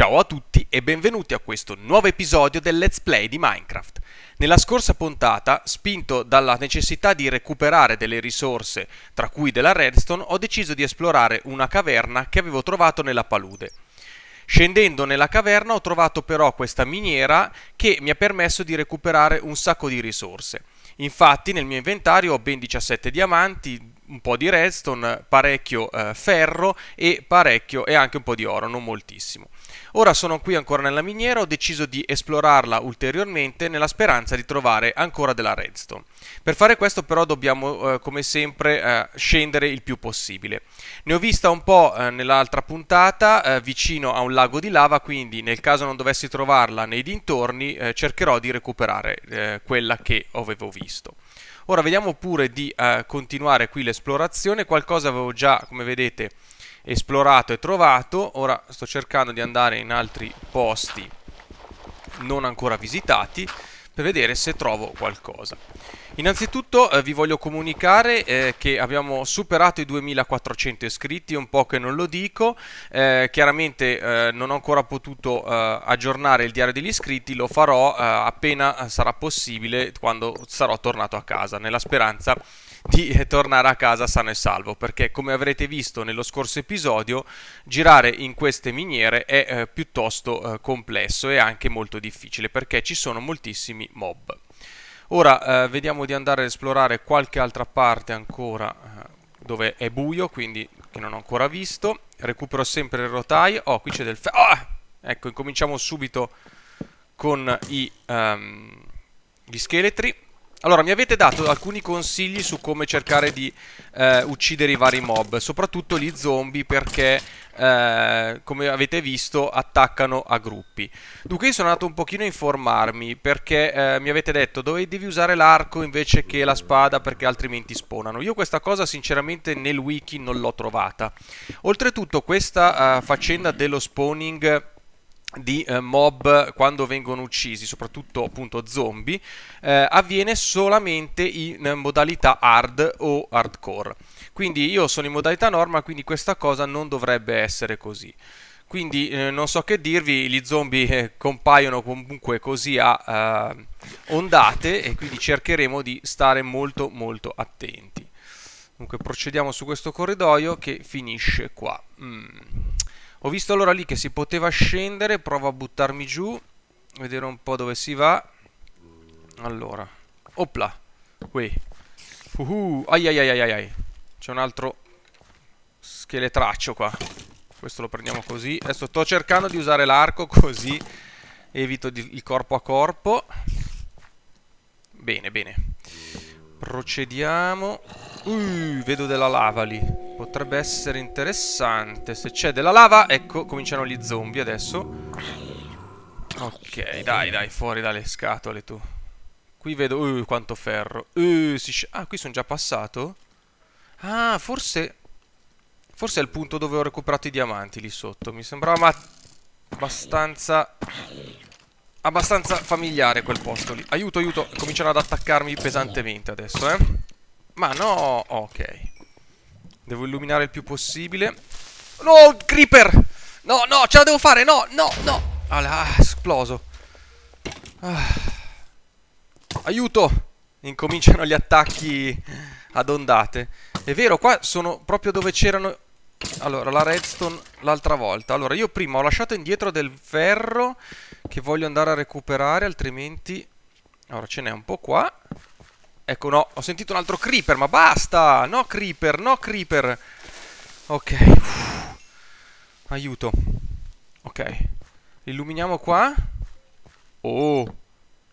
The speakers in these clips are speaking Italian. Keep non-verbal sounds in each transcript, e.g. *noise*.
Ciao a tutti e benvenuti a questo nuovo episodio del Let's Play di Minecraft. Nella scorsa puntata, spinto dalla necessità di recuperare delle risorse, tra cui della redstone, ho deciso di esplorare una caverna che avevo trovato nella palude. Scendendo nella caverna ho trovato però questa miniera che mi ha permesso di recuperare un sacco di risorse. Infatti nel mio inventario ho ben 17 diamanti, un po' di redstone, parecchio eh, ferro e parecchio e anche un po' di oro, non moltissimo. Ora sono qui ancora nella miniera, ho deciso di esplorarla ulteriormente nella speranza di trovare ancora della redstone. Per fare questo però dobbiamo eh, come sempre eh, scendere il più possibile. Ne ho vista un po' eh, nell'altra puntata eh, vicino a un lago di lava, quindi nel caso non dovessi trovarla nei dintorni eh, cercherò di recuperare eh, quella che avevo visto. Ora vediamo pure di continuare qui l'esplorazione, qualcosa avevo già, come vedete, esplorato e trovato. Ora sto cercando di andare in altri posti non ancora visitati per vedere se trovo qualcosa. Innanzitutto eh, vi voglio comunicare eh, che abbiamo superato i 2400 iscritti, un po' che non lo dico, eh, chiaramente eh, non ho ancora potuto eh, aggiornare il diario degli iscritti, lo farò eh, appena sarà possibile quando sarò tornato a casa, nella speranza di tornare a casa sano e salvo perché come avrete visto nello scorso episodio girare in queste miniere è eh, piuttosto eh, complesso e anche molto difficile perché ci sono moltissimi mob. Ora eh, vediamo di andare ad esplorare qualche altra parte ancora eh, dove è buio, quindi che non ho ancora visto. Recupero sempre il rotaio Oh, qui c'è del ferro. Oh! Ah! Ecco, incominciamo subito con i, um, gli scheletri. Allora, mi avete dato alcuni consigli su come cercare di eh, uccidere i vari mob, soprattutto gli zombie perché, eh, come avete visto, attaccano a gruppi. Dunque io sono andato un pochino a informarmi perché eh, mi avete detto dove devi usare l'arco invece che la spada perché altrimenti spawnano. Io questa cosa sinceramente nel wiki non l'ho trovata. Oltretutto questa eh, faccenda dello spawning di eh, mob quando vengono uccisi, soprattutto appunto zombie, eh, avviene solamente in modalità hard o hardcore. Quindi io sono in modalità norma, quindi questa cosa non dovrebbe essere così. Quindi eh, non so che dirvi, gli zombie eh, compaiono comunque così a eh, ondate e quindi cercheremo di stare molto molto attenti. Dunque procediamo su questo corridoio che finisce qua. Mm. Ho visto allora lì che si poteva scendere, provo a buttarmi giù, vedere un po' dove si va. Allora, opla, qui. Uhuh, ai ai ai ai ai. C'è un altro scheletraccio qua. Questo lo prendiamo così. Adesso sto cercando di usare l'arco così evito di, il corpo a corpo. Bene, bene. Procediamo. Uh, vedo della lava lì. Potrebbe essere interessante. Se c'è della lava, ecco, cominciano gli zombie adesso. Ok, dai, dai, fuori dalle scatole tu. Qui vedo... Uh, quanto ferro. Uh, si... Ah, qui sono già passato? Ah, forse... Forse è il punto dove ho recuperato i diamanti lì sotto. Mi sembrava abbastanza abbastanza familiare quel posto lì. Aiuto, aiuto, cominciano ad attaccarmi pesantemente adesso, eh. Ma no, ok. Devo illuminare il più possibile. No, creeper! No, no, ce la devo fare, no, no, no. Ah, esploso. Ah. Aiuto! Incominciano gli attacchi ad ondate. È vero, qua sono proprio dove c'erano allora, la redstone l'altra volta. Allora, io prima ho lasciato indietro del ferro che voglio andare a recuperare, altrimenti... Allora, ce n'è un po' qua. Ecco, no, ho sentito un altro creeper, ma basta! No creeper, no creeper! Ok. Aiuto. Ok. Illuminiamo qua. Oh,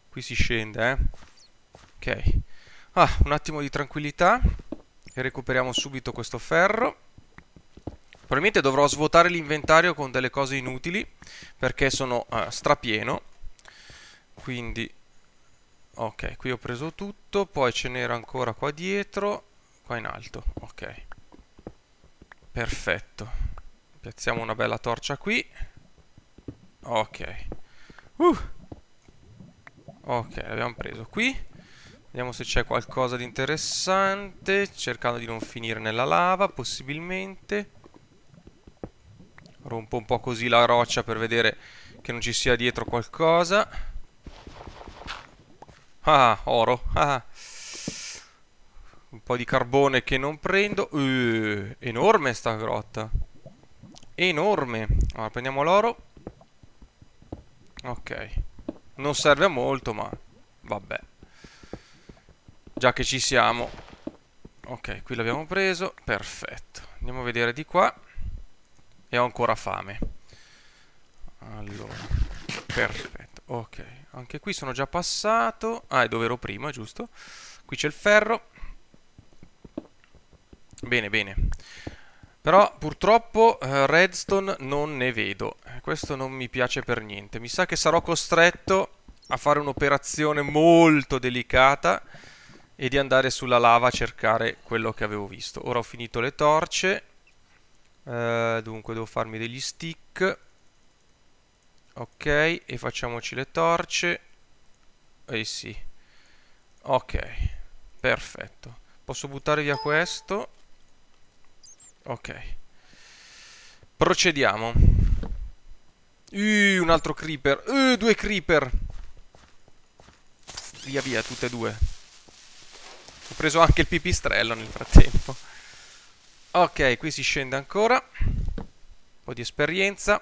qui si scende, eh. Ok. Ah, un attimo di tranquillità. E recuperiamo subito questo ferro. Probabilmente dovrò svuotare l'inventario con delle cose inutili perché sono eh, strapieno. Quindi ok, qui ho preso tutto, poi ce n'era ancora qua dietro, qua in alto. Ok. Perfetto. Piazziamo una bella torcia qui. Ok. Uh. Ok, l'abbiamo preso qui. Vediamo se c'è qualcosa di interessante, cercando di non finire nella lava, possibilmente rompo un po' così la roccia per vedere che non ci sia dietro qualcosa. Ah, oro. Ah. Un po' di carbone che non prendo. Uh, enorme sta grotta. Enorme. Allora, prendiamo l'oro. Ok. Non serve a molto, ma vabbè. Già che ci siamo. Ok, qui l'abbiamo preso. Perfetto. Andiamo a vedere di qua. E ho ancora fame. Allora, perfetto. Ok, anche qui sono già passato. Ah, è dove ero prima, giusto? Qui c'è il ferro. Bene, bene. Però purtroppo eh, redstone non ne vedo. Eh, questo non mi piace per niente. Mi sa che sarò costretto a fare un'operazione molto delicata e di andare sulla lava a cercare quello che avevo visto. Ora ho finito le torce. Eh, dunque devo farmi degli stick ok e facciamoci le torce eh sì ok perfetto posso buttare via questo ok procediamo uh, un altro creeper uh, due creeper via via tutte e due ho preso anche il pipistrello nel frattempo ok qui si scende ancora un po' di esperienza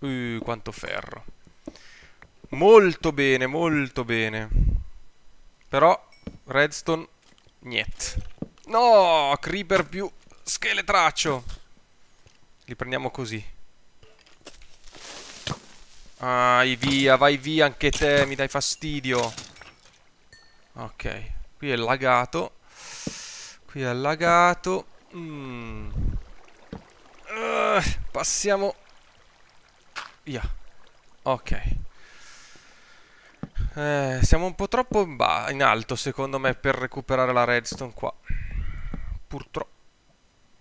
uh, quanto ferro molto bene molto bene però redstone niente no creeper più scheletraccio li prendiamo così Vai via, vai via anche te, mi dai fastidio Ok, qui è lagato Qui allagato. Mm. Uh, passiamo. Via. Ok. Eh, siamo un po' troppo in, in alto, secondo me, per recuperare la redstone qua. Purtroppo.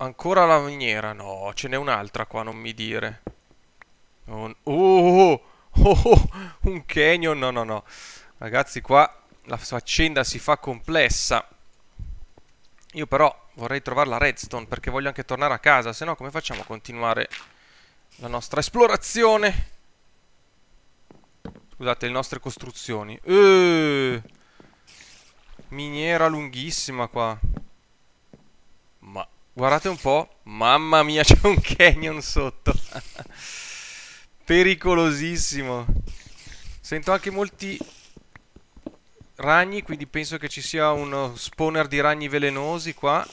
Ancora la miniera? No, ce n'è un'altra qua, non mi dire. Oh, oh, oh, oh, un canyon? No, no, no. Ragazzi, qua la faccenda si fa complessa. Io però vorrei trovare la redstone perché voglio anche tornare a casa, se no come facciamo a continuare la nostra esplorazione? Scusate, le nostre costruzioni. Eeeh, miniera lunghissima qua. Ma guardate un po', mamma mia *laughs* c'è un canyon sotto. *laughs* Pericolosissimo. Sento anche molti ragni, quindi penso che ci sia uno uh, spawner di ragni velenosi qua.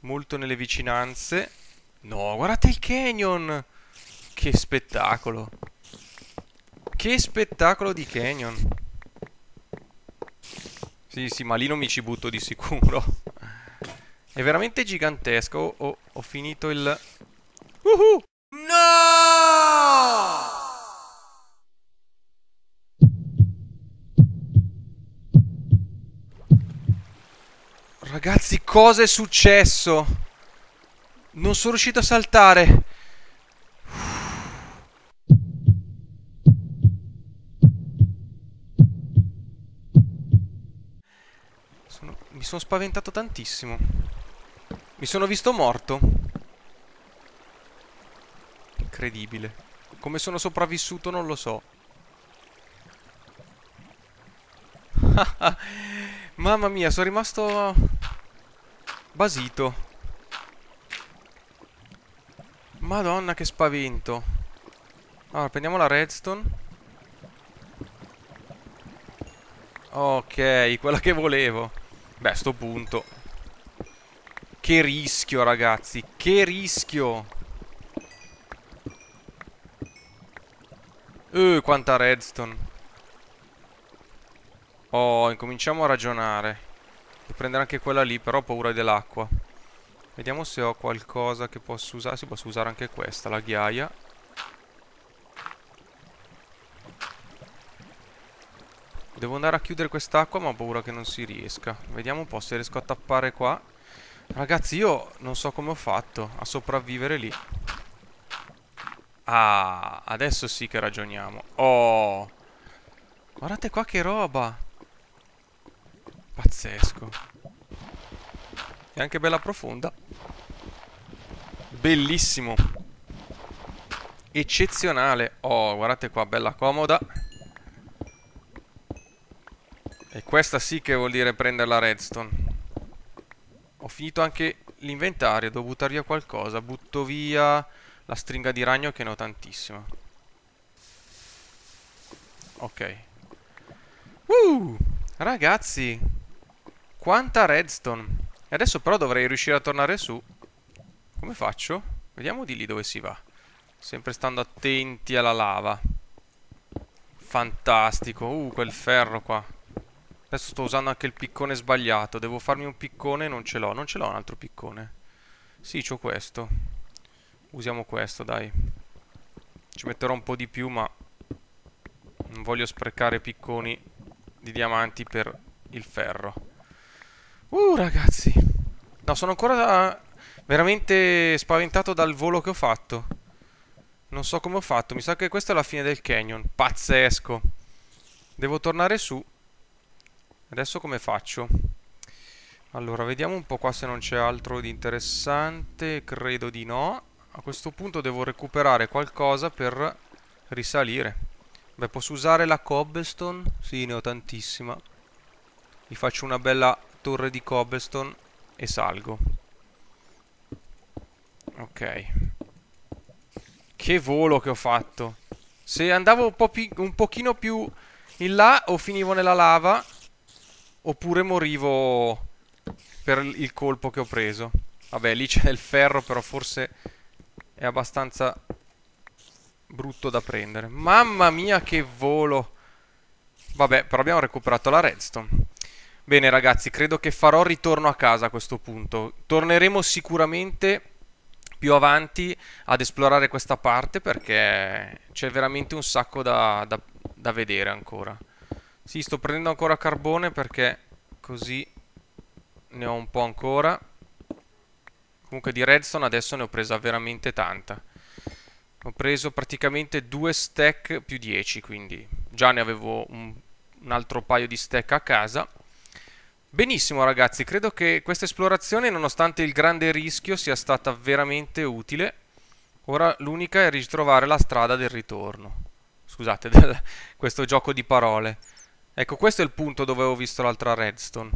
Molto nelle vicinanze. No, guardate il canyon! Che spettacolo! Che spettacolo di canyon! Sì, sì, ma lì non mi ci butto di sicuro. È veramente gigantesco. Oh, oh, ho finito il... Uhu! -huh. No! Ragazzi, cosa è successo? Non sono riuscito a saltare. Sono... Mi sono spaventato tantissimo. Mi sono visto morto. Incredibile. Come sono sopravvissuto non lo so. *laughs* Mamma mia, sono rimasto Basito Madonna che spavento Allora prendiamo la redstone Ok quella che volevo Beh sto punto Che rischio ragazzi Che rischio Uh, quanta redstone Oh, incominciamo a ragionare. Devo prendere anche quella lì, però ho paura dell'acqua. Vediamo se ho qualcosa che posso usare. Si posso usare anche questa, la ghiaia. Devo andare a chiudere quest'acqua, ma ho paura che non si riesca. Vediamo un po' se riesco a tappare qua. Ragazzi, io non so come ho fatto a sopravvivere lì. Ah, adesso sì che ragioniamo. Oh, guardate qua che roba. Pazzesco. E anche bella profonda. Bellissimo. Eccezionale. Oh, guardate qua, bella comoda. E questa sì che vuol dire prendere la redstone. Ho finito anche l'inventario, devo buttare via qualcosa. Butto via la stringa di ragno che ne ho tantissima. Ok. Woo! Uh, ragazzi, quanta redstone. E adesso però dovrei riuscire a tornare su. Come faccio? Vediamo di lì dove si va. Sempre stando attenti alla lava. Fantastico. Uh, quel ferro qua. Adesso sto usando anche il piccone sbagliato. Devo farmi un piccone non ce l'ho. Non ce l'ho un altro piccone. Sì, c'ho questo. Usiamo questo, dai. Ci metterò un po' di più, ma... Non voglio sprecare picconi di diamanti per il ferro. Uh, ragazzi. No, sono ancora ah, veramente spaventato dal volo che ho fatto. Non so come ho fatto. Mi sa che questa è la fine del canyon. Pazzesco. Devo tornare su. Adesso come faccio? Allora, vediamo un po' qua se non c'è altro di interessante. Credo di no. A questo punto devo recuperare qualcosa per risalire. Beh, posso usare la cobblestone? Sì, ne ho tantissima. Mi faccio una bella torre di cobblestone e salgo. Ok. Che volo che ho fatto. Se andavo un, po un pochino più in là o finivo nella lava oppure morivo per il colpo che ho preso. Vabbè, lì c'è il ferro, però forse è abbastanza brutto da prendere. Mamma mia, che volo! Vabbè, però abbiamo recuperato la redstone. Bene ragazzi, credo che farò ritorno a casa a questo punto. Torneremo sicuramente più avanti ad esplorare questa parte perché c'è veramente un sacco da, da, da vedere ancora. Sì, sto prendendo ancora carbone perché così ne ho un po' ancora. Comunque di redstone adesso ne ho presa veramente tanta. Ho preso praticamente due stack più 10, quindi già ne avevo un, un altro paio di stack a casa Benissimo ragazzi, credo che questa esplorazione, nonostante il grande rischio, sia stata veramente utile. Ora l'unica è ritrovare la strada del ritorno. Scusate, *laughs* del, questo gioco di parole. Ecco, questo è il punto dove ho visto l'altra redstone.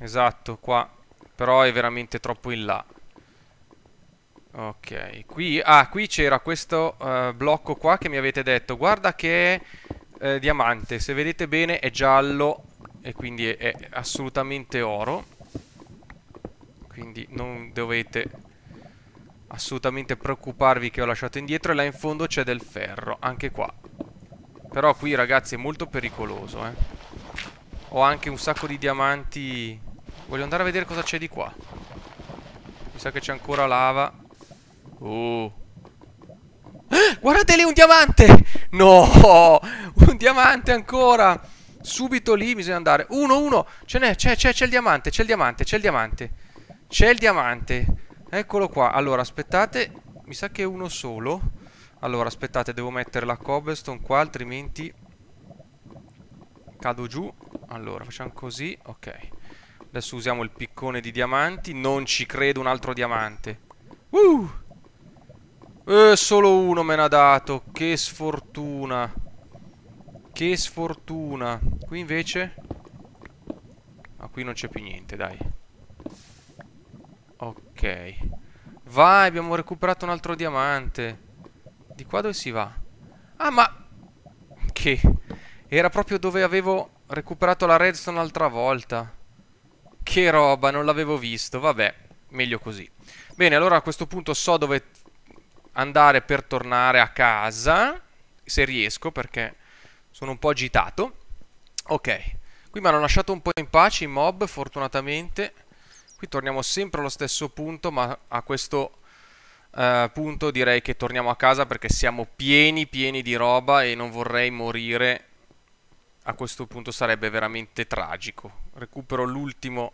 Esatto, qua. Però è veramente troppo in là. Ok, qui... Ah, qui c'era questo uh, blocco qua che mi avete detto. Guarda che è eh, diamante. Se vedete bene è giallo e quindi è, è assolutamente oro quindi non dovete assolutamente preoccuparvi che ho lasciato indietro e là in fondo c'è del ferro anche qua però qui ragazzi è molto pericoloso eh. ho anche un sacco di diamanti voglio andare a vedere cosa c'è di qua mi sa che c'è ancora lava oh ah, guardate lì un diamante no *laughs* un diamante ancora Subito lì bisogna andare. Uno, uno. Ce n'è, c'è, c'è, c'è il diamante, c'è il diamante, c'è il diamante. C'è il diamante. Eccolo qua. Allora, aspettate. Mi sa che è uno solo. Allora, aspettate, devo mettere la cobblestone qua, altrimenti cado giù. Allora, facciamo così. Ok. Adesso usiamo il piccone di diamanti. Non ci credo un altro diamante. Uh! Eh, solo uno me ne ha dato. Che sfortuna. Che sfortuna. Qui invece... Ma ah, qui non c'è più niente, dai. Ok. Vai, abbiamo recuperato un altro diamante. Di qua dove si va? Ah, ma... Che... Era proprio dove avevo recuperato la redstone l'altra volta. Che roba, non l'avevo visto. Vabbè, meglio così. Bene, allora a questo punto so dove andare per tornare a casa. Se riesco, perché sono un po' agitato. Ok. Qui mi hanno lasciato un po' in pace i mob, fortunatamente. Qui torniamo sempre allo stesso punto, ma a questo Uh, punto direi che torniamo a casa perché siamo pieni pieni di roba e non vorrei morire a questo punto sarebbe veramente tragico recupero l'ultimo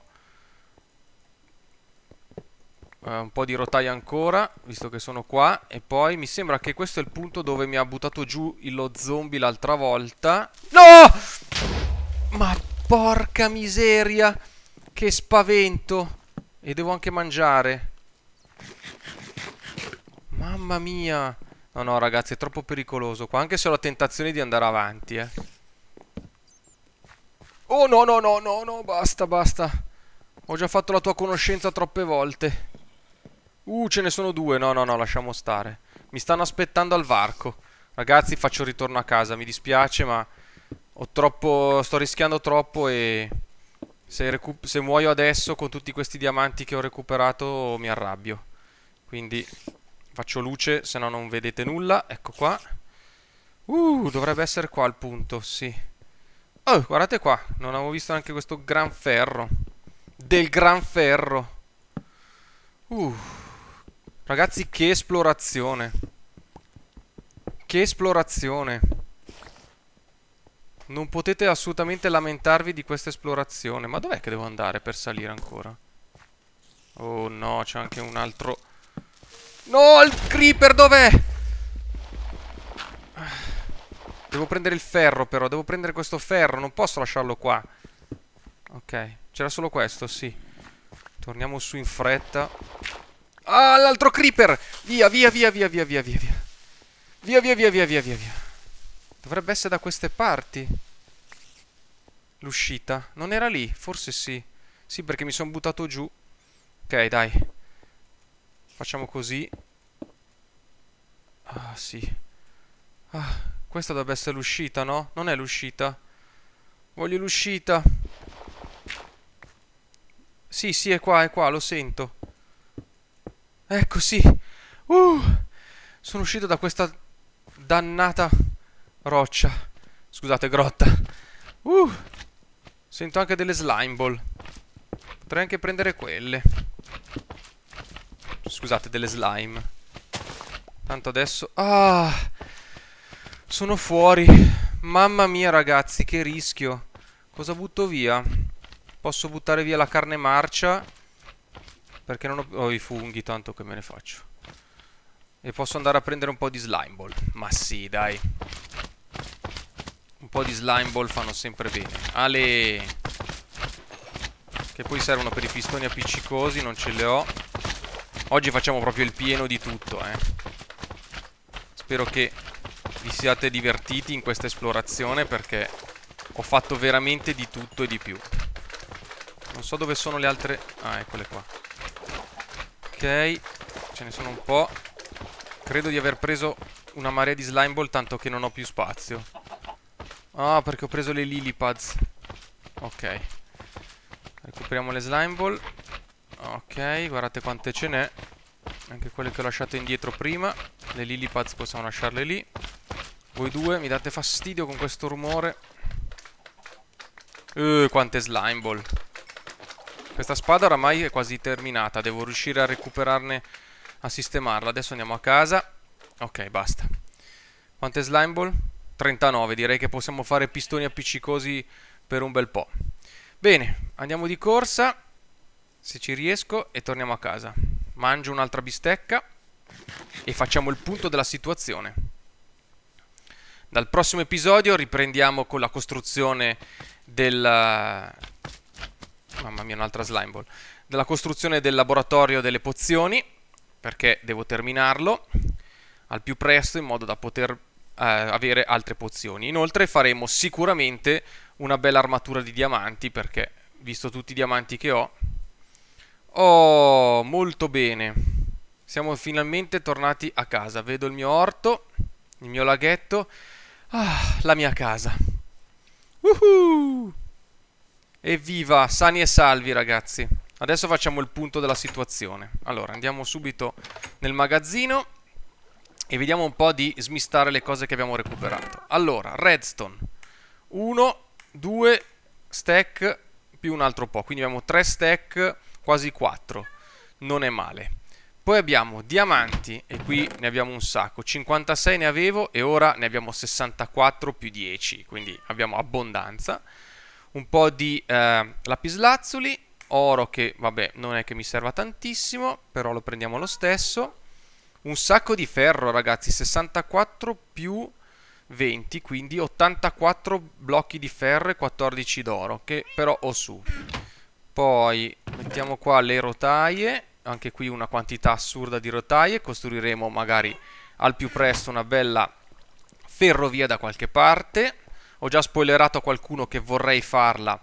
eh, un po' di rotaia ancora, visto che sono qua. E poi mi sembra che questo è il punto dove mi ha buttato giù lo zombie l'altra volta. No! Ma porca miseria! Che spavento! E devo anche mangiare. Mamma mia! No, no, ragazzi, è troppo pericoloso qua. Anche se ho la tentazione di andare avanti, eh. Oh, no, no, no, no, no, basta, basta. Ho già fatto la tua conoscenza troppe volte. Uh, ce ne sono due. No, no, no, lasciamo stare. Mi stanno aspettando al varco. Ragazzi, faccio ritorno a casa. Mi dispiace, ma ho troppo... Sto rischiando troppo e... Se, recu... se muoio adesso con tutti questi diamanti che ho recuperato mi arrabbio. Quindi faccio luce, se no non vedete nulla. Ecco qua. Uh, dovrebbe essere qua il punto, sì. Oh, guardate qua. Non avevo visto neanche questo gran ferro. Del gran ferro. Uh. Ragazzi, che esplorazione. Che esplorazione. Non potete assolutamente lamentarvi di questa esplorazione. Ma dov'è che devo andare per salire ancora? Oh no, c'è anche un altro... No, il creeper dov'è? Devo prendere il ferro però, devo prendere questo ferro, non posso lasciarlo qua. Ok, c'era solo questo, sì. Torniamo su in fretta. Ah, l'altro creeper! Via, via, via, via, via, via, via, via. Via, via, via, via, via, via. Dovrebbe essere da queste parti. L'uscita. Non era lì? Forse sì. Sì, perché mi sono buttato giù. Ok, dai. Facciamo così. Ah, sì. Ah, questa dovrebbe essere l'uscita, no? Non è l'uscita. Voglio l'uscita. Sì, sì, è qua, è qua, lo sento. Ecco sì. Uh, sono uscito da questa dannata roccia. Scusate, grotta. Uh, sento anche delle slime ball. Potrei anche prendere quelle. Scusate, delle slime. Tanto adesso... Ah! Sono fuori. Mamma mia, ragazzi, che rischio. Cosa butto via? Posso buttare via la carne marcia perché non ho, ho i funghi, tanto che me ne faccio. E posso andare a prendere un po' di slime ball. Ma sì, dai. Un po' di slime ball fanno sempre bene. Ale! Che poi servono per i pistoni appiccicosi, non ce li ho. Oggi facciamo proprio il pieno di tutto, eh. Spero che vi siate divertiti in questa esplorazione perché ho fatto veramente di tutto e di più. Non so dove sono le altre... Ah, eccole qua. Ok, ce ne sono un po'. Credo di aver preso una marea di slime ball, tanto che non ho più spazio. Ah, perché ho preso le lilipads. Ok. Recuperiamo le slime ball. Ok, guardate quante ce n'è. Anche quelle che ho lasciato indietro prima. Le lilipads possiamo lasciarle lì. Voi due mi date fastidio con questo rumore. Uh, quante slime ball. Questa spada oramai è quasi terminata. Devo riuscire a recuperarne, a sistemarla. Adesso andiamo a casa. Ok, basta. Quante slime ball? 39. Direi che possiamo fare pistoni appiccicosi per un bel po'. Bene, andiamo di corsa. Se ci riesco e torniamo a casa. Mangio un'altra bistecca e facciamo il punto della situazione. Dal prossimo episodio riprendiamo con la costruzione Della mamma mia un'altra slime ball, della costruzione del laboratorio delle pozioni, perché devo terminarlo al più presto in modo da poter eh, avere altre pozioni. Inoltre faremo sicuramente una bella armatura di diamanti, perché visto tutti i diamanti che ho, oh molto bene, siamo finalmente tornati a casa, vedo il mio orto, il mio laghetto, ah, la mia casa. Woohoo! Uhuh! Evviva, sani e salvi ragazzi Adesso facciamo il punto della situazione Allora, andiamo subito nel magazzino E vediamo un po' di smistare le cose che abbiamo recuperato Allora, redstone 1, 2 stack più un altro po' Quindi abbiamo 3 stack, quasi 4 Non è male Poi abbiamo diamanti E qui ne abbiamo un sacco 56 ne avevo e ora ne abbiamo 64 più 10 Quindi abbiamo abbondanza un po' di eh, lapislazzuli, oro che vabbè non è che mi serva tantissimo, però lo prendiamo lo stesso. Un sacco di ferro ragazzi, 64 più 20, quindi 84 blocchi di ferro e 14 d'oro, che però ho su. Poi mettiamo qua le rotaie, anche qui una quantità assurda di rotaie, costruiremo magari al più presto una bella ferrovia da qualche parte ho già spoilerato a qualcuno che vorrei farla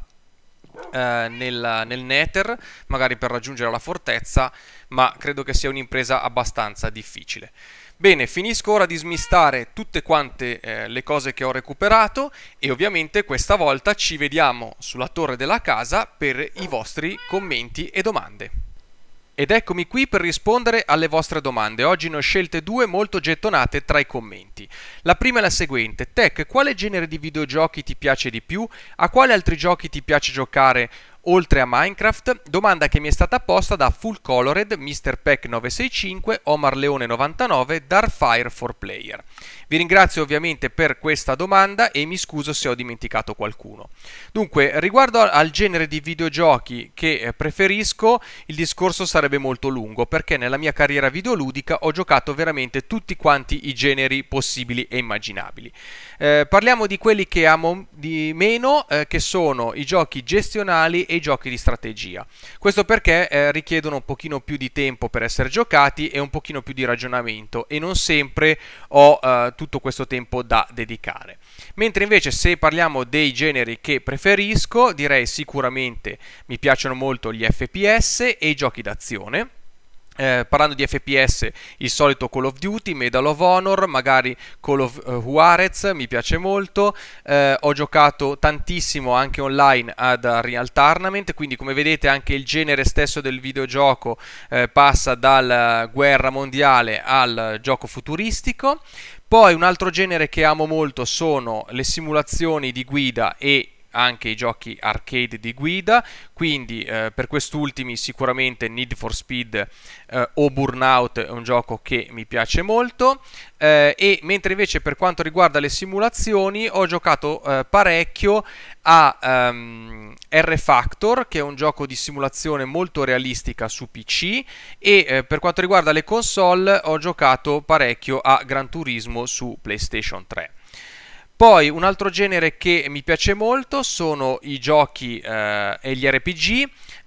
eh, nel, nel Nether, magari per raggiungere la fortezza, ma credo che sia un'impresa abbastanza difficile. Bene, finisco ora di smistare tutte quante eh, le cose che ho recuperato e ovviamente questa volta ci vediamo sulla torre della casa per i vostri commenti e domande. Ed eccomi qui per rispondere alle vostre domande. Oggi ne ho scelte due molto gettonate tra i commenti. La prima è la seguente: Tech, quale genere di videogiochi ti piace di più? A quale altri giochi ti piace giocare oltre a Minecraft, domanda che mi è stata posta da Full Colored, Mr. Pack 965, Omar Leone 99, Darfire 4Player. Vi ringrazio ovviamente per questa domanda e mi scuso se ho dimenticato qualcuno. Dunque, riguardo al genere di videogiochi che eh, preferisco, il discorso sarebbe molto lungo perché nella mia carriera videoludica ho giocato veramente tutti quanti i generi possibili e immaginabili. Eh, parliamo di quelli che amo di meno, eh, che sono i giochi gestionali e i giochi di strategia. Questo perché eh, richiedono un pochino più di tempo per essere giocati e un pochino più di ragionamento e non sempre ho eh, tutto questo tempo da dedicare. Mentre invece se parliamo dei generi che preferisco, direi sicuramente mi piacciono molto gli FPS e i giochi d'azione eh, parlando di FPS, il solito Call of Duty, Medal of Honor, magari Call of uh, Juarez, mi piace molto. Eh, ho giocato tantissimo anche online ad Real Tournament, quindi come vedete anche il genere stesso del videogioco eh, passa dal guerra mondiale al gioco futuristico. Poi un altro genere che amo molto sono le simulazioni di guida e anche i giochi arcade di guida, quindi eh, per quest'ultimi sicuramente Need for Speed eh, o Burnout è un gioco che mi piace molto eh, e mentre invece per quanto riguarda le simulazioni ho giocato eh, parecchio a um, R Factor che è un gioco di simulazione molto realistica su PC e eh, per quanto riguarda le console ho giocato parecchio a Gran Turismo su PlayStation 3. Poi un altro genere che mi piace molto sono i giochi eh, e gli RPG,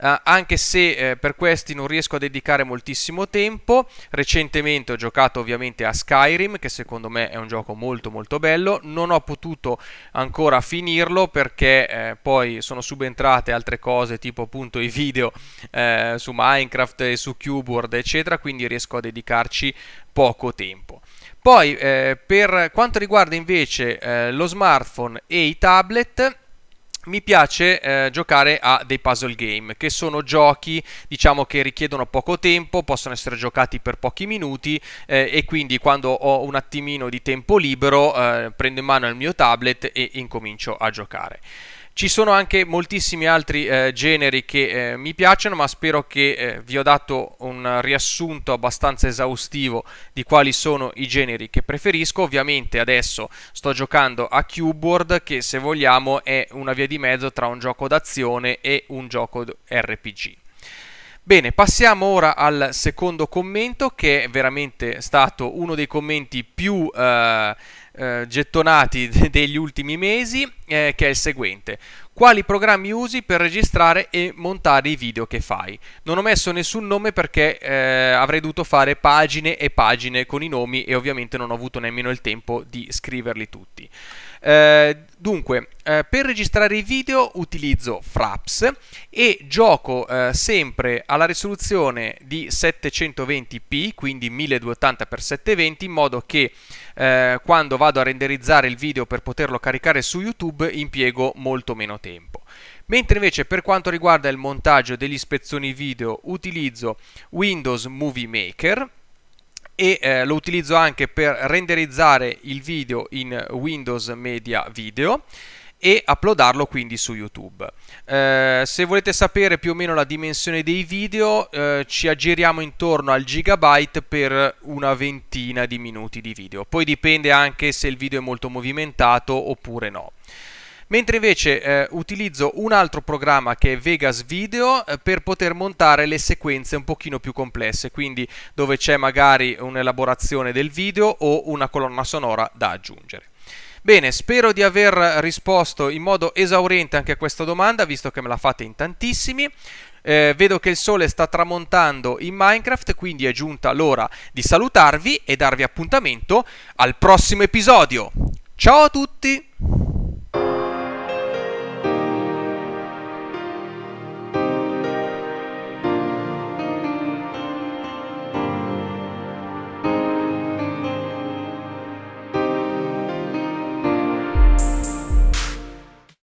eh, anche se eh, per questi non riesco a dedicare moltissimo tempo. Recentemente ho giocato ovviamente a Skyrim, che secondo me è un gioco molto molto bello. Non ho potuto ancora finirlo perché eh, poi sono subentrate altre cose tipo appunto i video eh, su Minecraft e su Cubeword eccetera, quindi riesco a dedicarci poco tempo. Poi eh, per quanto riguarda invece eh, lo smartphone e i tablet, mi piace eh, giocare a dei puzzle game, che sono giochi diciamo, che richiedono poco tempo, possono essere giocati per pochi minuti eh, e quindi quando ho un attimino di tempo libero eh, prendo in mano il mio tablet e incomincio a giocare. Ci sono anche moltissimi altri eh, generi che eh, mi piacciono, ma spero che eh, vi ho dato un riassunto abbastanza esaustivo di quali sono i generi che preferisco. Ovviamente adesso sto giocando a Cubeboard, che se vogliamo è una via di mezzo tra un gioco d'azione e un gioco RPG. Bene, passiamo ora al secondo commento che è veramente stato uno dei commenti più eh, eh, gettonati *laughs* degli ultimi mesi, eh, che è il seguente. Quali programmi usi per registrare e montare i video che fai? Non ho messo nessun nome perché eh, avrei dovuto fare pagine e pagine con i nomi e ovviamente non ho avuto nemmeno il tempo di scriverli tutti. Eh, dunque, eh, per registrare i video utilizzo Fraps e gioco eh, sempre alla risoluzione di 720p, quindi 1280x720, in modo che eh, quando vado a renderizzare il video per poterlo caricare su YouTube impiego molto meno tempo. Mentre invece per quanto riguarda il montaggio degli ispezioni video utilizzo Windows Movie Maker e eh, lo utilizzo anche per renderizzare il video in Windows Media Video e uploadarlo quindi su YouTube. Eh, se volete sapere più o meno la dimensione dei video, eh, ci aggiriamo intorno al gigabyte per una ventina di minuti di video. Poi dipende anche se il video è molto movimentato oppure no. Mentre invece eh, utilizzo un altro programma che è Vegas Video eh, per poter montare le sequenze un pochino più complesse, quindi dove c'è magari un'elaborazione del video o una colonna sonora da aggiungere. Bene, spero di aver risposto in modo esauriente anche a questa domanda, visto che me la fate in tantissimi. Eh, vedo che il sole sta tramontando in Minecraft, quindi è giunta l'ora di salutarvi e darvi appuntamento al prossimo episodio. Ciao a tutti!